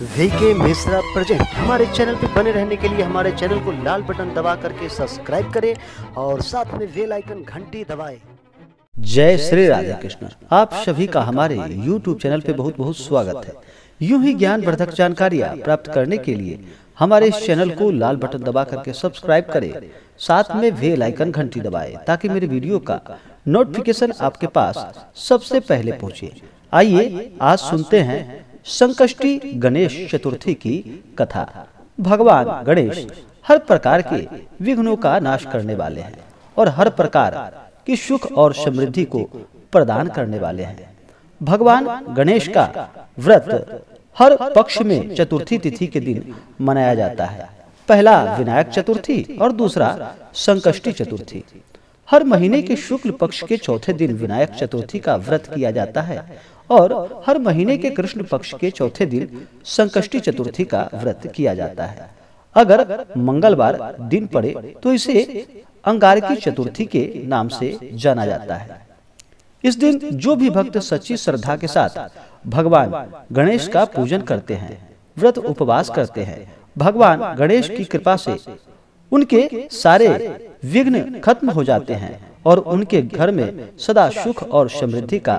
VK Mishra present हमारे चैनल पर बने रहने के लिए हमारे चैनल को लाल बटन दबा करके सब्सक्राइब करें और साथ में वेल आइकन घंटी दबाएं जय श्री राधा कृष्ण आप सभी का हमारे YouTube चैनल पे बहुत बहुत स्वागत है यूं ही ज्ञान वर्धक जानकारियाँ प्राप्त करने के लिए हमारे इस चैनल को लाल बटन दबा करके सब्सक्राइब करें साथ में वेल आइकन घंटी दबाएं ताकि मेरे वीडियो का नोटिफिकेशन आपके पास सबसे पहले पहुंचे आइए आज सुनते हैं संकष्टी गणेश चतुर्थी की कथा भगवान गणेश हर प्रकार के विघ्नों का नाश करने वाले हैं और हर प्रकार की सुख और समृद्धि को प्रदान करने वाले हैं भगवान गणेश का व्रत हर पक्ष में चतुर्थी तिथि के दिन मनाया जाता है पहला विनायक चतुर्थी और दूसरा संकष्टी चतुर्थी हर महीने के शुक्ल पक्ष के चौथे दिन विनायक चतुर्थी का व्रत किया जाता है और हर महीने के कृष्ण पक्ष के चौथे दिन संकष्टी चतुर्थी का व्रत किया जाता है अगर मंगलवार दिन पड़े तो इसे अंगारकी चतुर्थी के नाम से जाना जाता है इस दिन जो भी भक्त सच्ची श्रद्धा के साथ भगवान गणेश का पूजन करते हैं व्रत उपवास करते हैं भगवान गणेश की कृपा से उनके सारे विघ्न खत्म हो जाते हैं और उनके घर में सदा सुख और समृद्धि का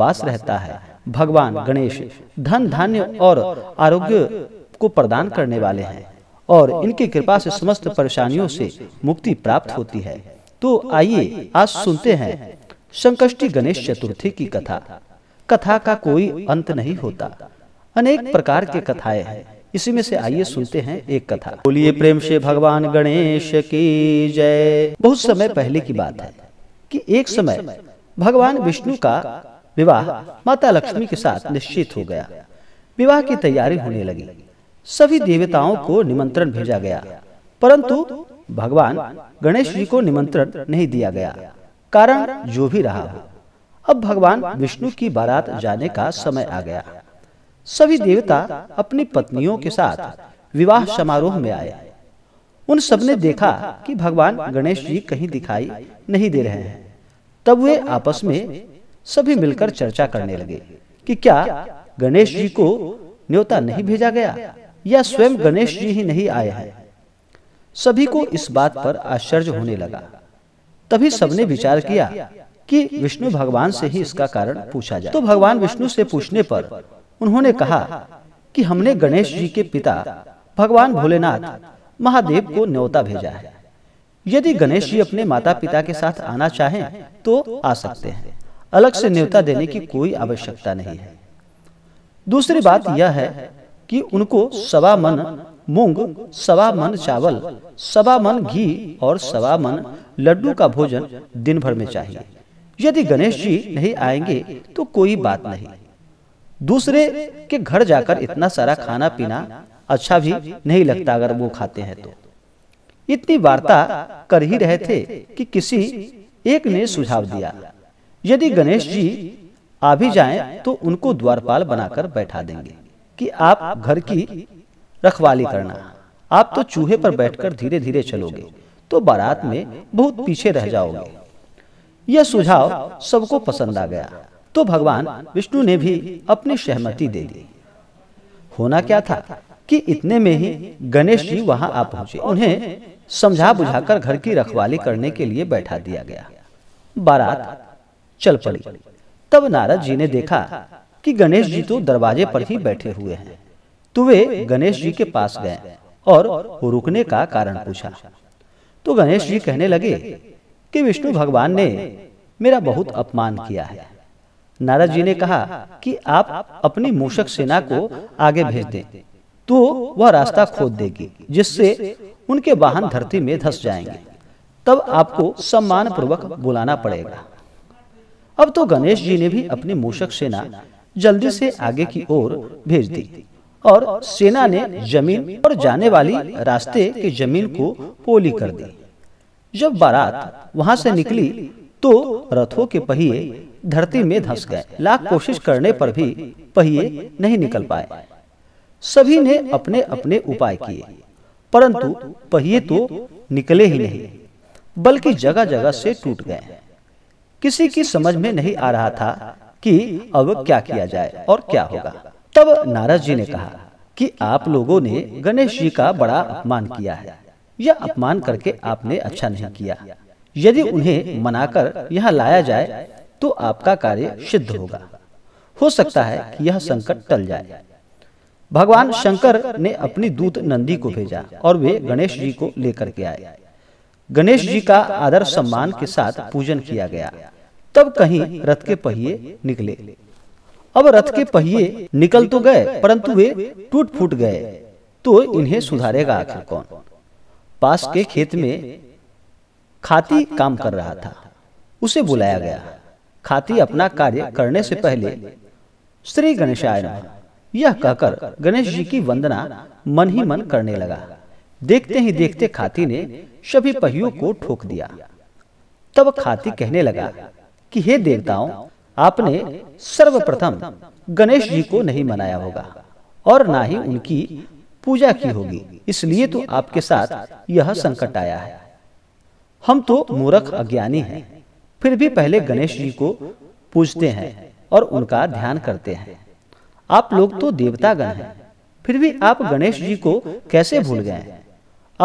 वास रहता है भगवान गणेश धन धान्य और आरोग्य को प्रदान करने वाले हैं और इनकी कृपा से समस्त परेशानियों से मुक्ति प्राप्त होती है तो आइए आज सुनते हैं संकष्टी गणेश चतुर्थी की कथा कथा का कोई अंत नहीं होता अनेक प्रकार के कथाएं हैं इसी में से आइए सुनते हैं एक कथा बोलिए प्रेम से भगवान गणेश की जय बहुत समय पहले की बात है कि एक समय भगवान विष्णु का विवाह माता लक्ष्मी के साथ निश्चित हो गया विवाह की तैयारी होने लगी सभी देवताओं को निमंत्रण भेजा गया परंतु भगवान गणेश जी को निमंत्रण नहीं दिया गया कारण जो भी रहा हो अब भगवान विष्णु की बारात जाने का समय आ गया सभी देवता अपनी पत्नियों के साथ विवाह समारोह में आए उन सब ने देखा कि भगवान गणेश जी कहीं दिखाई नहीं दे रहे हैं तब वे आपस में सभी मिलकर चर्चा करने लगे कि क्या गणेश जी को न्योता नहीं भेजा गया या स्वयं गणेश जी ही नहीं आए हैं सभी को इस बात पर आश्चर्य होने लगा तभी सबने विचार किया कि विष्णु भगवान से ही इसका कारण पूछा जाए तो भगवान विष्णु से पूछने पर उन्होंने कहा कि हमने गणेश जी के पिता भगवान भोलेनाथ महादेव को न्योता भेजा है यदि गणेश जी अपने माता पिता के साथ आना चाहें तो आ सकते हैं अलग से न्योता देने की कोई आवश्यकता नहीं है दूसरी बात यह है कि उनको सवा मन मूंग सवा मन चावल सवा मन घी और सवा मन लड्डू का भोजन दिन भर में चाहिए यदि गणेश जी नहीं आएंगे तो कोई बात नहीं दूसरे के घर जाकर इतना सारा खाना पीना अच्छा भी नहीं लगता अगर वो खाते हैं तो इतनी वार्ता कर ही रहे थे कि किसी एक ने सुझाव दिया यदि गणेश जी आ भी जाए तो उनको द्वारपाल बनाकर बैठा देंगे कि आप घर की रखवाली करना आप तो चूहे पर बैठकर धीरे धीरे चलोगे तो बारात में बहुत पीछे रह जाओगे यह सुझाव सबको पसंद आ गया तो भगवान विष्णु ने भी अपनी सहमति दे दी होना क्या था कि इतने में ही गणेश जी वहां आ पहुंचे उन्हें समझा बुझाकर घर की रखवाली करने के लिए बैठा दिया गया बारात चल पड़ी तब नारद जी ने देखा कि गणेश जी तो दरवाजे पर ही बैठे हुए हैं तो वे गणेश जी के पास गए और रुकने का कारण पूछा तो गणेश जी कहने लगे कि विष्णु भगवान ने मेरा बहुत अपमान किया है नारद जी ने कहा कि आप अपनी मूषक सेना को आगे भेज दें तो वह रास्ता खोद देगी जिससे उनके वाहन धरती में धस जाएंगे तब आपको सम्मान पूर्वक बुलाना पड़ेगा अब तो गणेश जी ने भी अपनी मूषक सेना जल्दी से आगे की ओर भेज दी और सेना ने जमीन और जाने वाली रास्ते की जमीन को पोली कर दी जब बारात वहां से निकली तो रथों के पहिए धरती में धस गए लाख कोशिश करने पर भी पहिए नहीं निकल पाए सभी ने अपने अपने उपाय किए परंतु पहिए तो निकले ही नहीं बल्कि जगह जगह से टूट गए किसी की समझ में नहीं आ रहा था कि अब क्या किया जाए और क्या होगा तब नारद जी ने कहा कि आप लोगों ने गणेश जी का बड़ा अपमान किया है यह अपमान करके आपने अच्छा नहीं किया यदि उन्हें मनाकर यहाँ लाया जाए तो आपका कार्य सिद्ध होगा हो सकता है कि यह संकट टल जाए भगवान शंकर ने अपनी दूत नंदी को भेजा और वे गणेश जी को लेकर के आए गणेश जी का आदर सम्मान के साथ पूजन किया गया तब कहीं रथ के पहिए निकले अब रथ के पहिए निकल तो गए परंतु वे टूट फूट गए तो, तो इन्हें सुधारेगा आखिर कौन पास के खेत में खाती काम कर रहा था उसे बुलाया गया खाती अपना कार्य करने से पहले श्री गणेश आय यह कहकर गणेश जी की वंदना मन ही मन करने लगा देखते ही देखते खाती ने सभी पहियों को ठोक दिया तब खाती कहने लगा कि हे देवताओं आपने सर्वप्रथम गणेश जी को नहीं मनाया होगा और ना ही उनकी पूजा की होगी इसलिए तो आपके साथ यह संकट आया है हम तो मूर्ख अज्ञानी हैं फिर भी पहले गणेश जी को पूजते हैं और उनका ध्यान करते हैं आप लोग तो देवतागण हैं फिर भी आप गणेश जी को कैसे भूल गए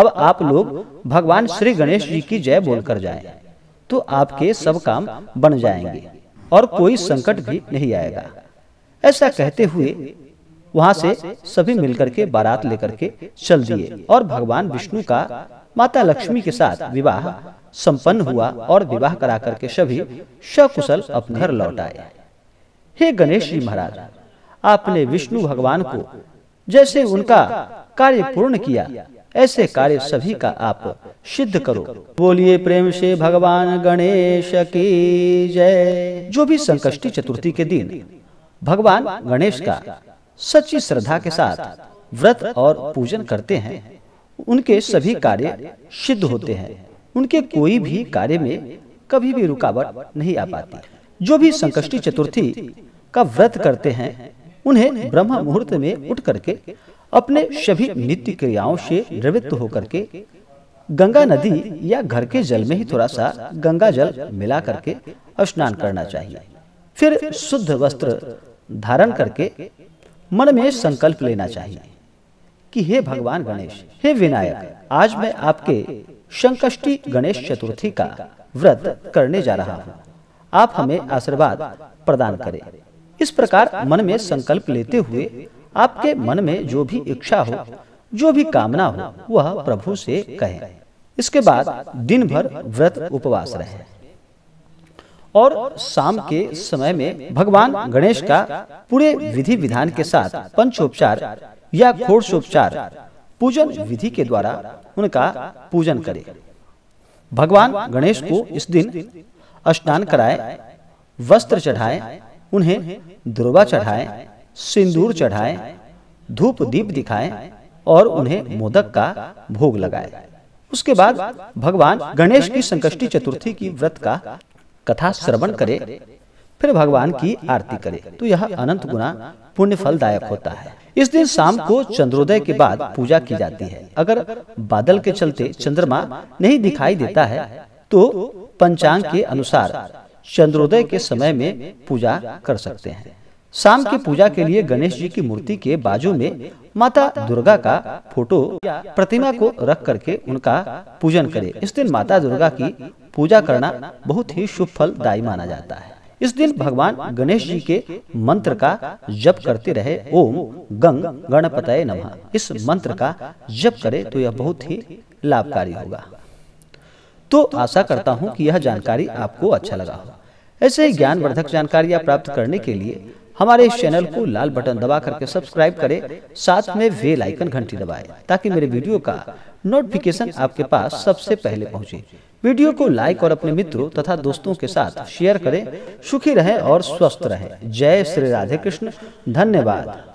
अब आप लोग भगवान श्री गणेश जी की जय बोलकर जाए तो आपके सब काम बन जाएंगे और कोई संकट भी नहीं आएगा ऐसा कहते हुए वहां से सभी मिलकर के बारात लेकर के चल दिए और भगवान विष्णु का माता लक्ष्मी के साथ विवाह संपन्न हुआ और विवाह करा करके सभी सकुशल अपने घर लौट आए हे गणेश जी महाराज आपने विष्णु भगवान को जैसे उनका कार्य पूर्ण किया ऐसे कार्य सभी का आप सिद्ध करो बोलिए प्रेम से भगवान गणेश की जय जो भी संकष्टी चतुर्थी के दिन भगवान गणेश का सच्ची श्रद्धा के साथ व्रत और पूजन करते हैं उनके सभी कार्य सिद्ध होते हैं उनके कोई भी कार्य में कभी भी रुकावट नहीं आ पाती जो भी संकष्टी चतुर्थी का व्रत करते हैं उन्हें ब्रह्म मुहूर्त में उठ करके अपने सभी नित्य क्रियाओं से निवृत्त होकर के गंगा नदी या घर के जल में ही थोड़ा सा गंगा जल मिला करके स्नान करना चाहिए फिर शुद्ध वस्त्र धारण करके मन में संकल्प लेना चाहिए कि हे भगवान गणेश हे विनायक आज मैं आपके संकष्टी गणेश चतुर्थी का व्रत करने जा रहा हूँ आप हमें आशीर्वाद प्रदान करें इस प्रकार मन में संकल्प लेते हुए आपके मन में जो भी इच्छा हो जो भी कामना हो वह प्रभु से कहें इसके बाद दिन भर व्रत उपवास रहे और शाम के समय में भगवान गणेश का पूरे विधि विधान के साथ पंचोपचार या घोषोपचार पूजन विधि के द्वारा उनका पूजन करें भगवान गणेश को इस दिन स्नान कराए वस्त्र चढ़ाए उन्हें दुर्वा चढ़ाए सिंदूर चढ़ाए धूप दीप दिखाए और उन्हें मोदक का भोग लगाए उसके बाद भगवान गणेश की संकष्टी चतुर्थी की व्रत का कथा श्रवण करे फिर भगवान की आरती करे तो यह अनंत गुना पुण्य फलदायक होता है इस दिन शाम को चंद्रोदय के बाद पूजा की जाती है अगर बादल के चलते चंद्रमा नहीं दिखाई देता है तो पंचांग के अनुसार चंद्रोदय के समय में पूजा कर सकते हैं शाम की पूजा के लिए गणेश जी की मूर्ति के बाजू में माता दुर्गा का फोटो प्रतिमा को रख करके उनका पूजन करें इस दिन माता दुर्गा की पूजा करना बहुत ही शुभ फलदायी माना जाता है इस दिन भगवान गणेश जी के मंत्र का जप करते रहे ओम गंग गणपतये नमः इस मंत्र का जप करे तो यह बहुत ही लाभकारी होगा तो आशा करता हूँ कि यह जानकारी आपको अच्छा लगा होगा ऐसे ही ज्ञान वर्धक जानकारियां प्राप्त करने के लिए हमारे इस चैनल को लाल बटन दबा करके सब्सक्राइब करें साथ में वेल आइकन घंटी दबाएं ताकि मेरे वीडियो का नोटिफिकेशन आपके पास सबसे पहले पहुंचे वीडियो को लाइक और अपने मित्रों तथा दोस्तों के साथ शेयर करें सुखी रहें और स्वस्थ रहें जय श्री राधे कृष्ण धन्यवाद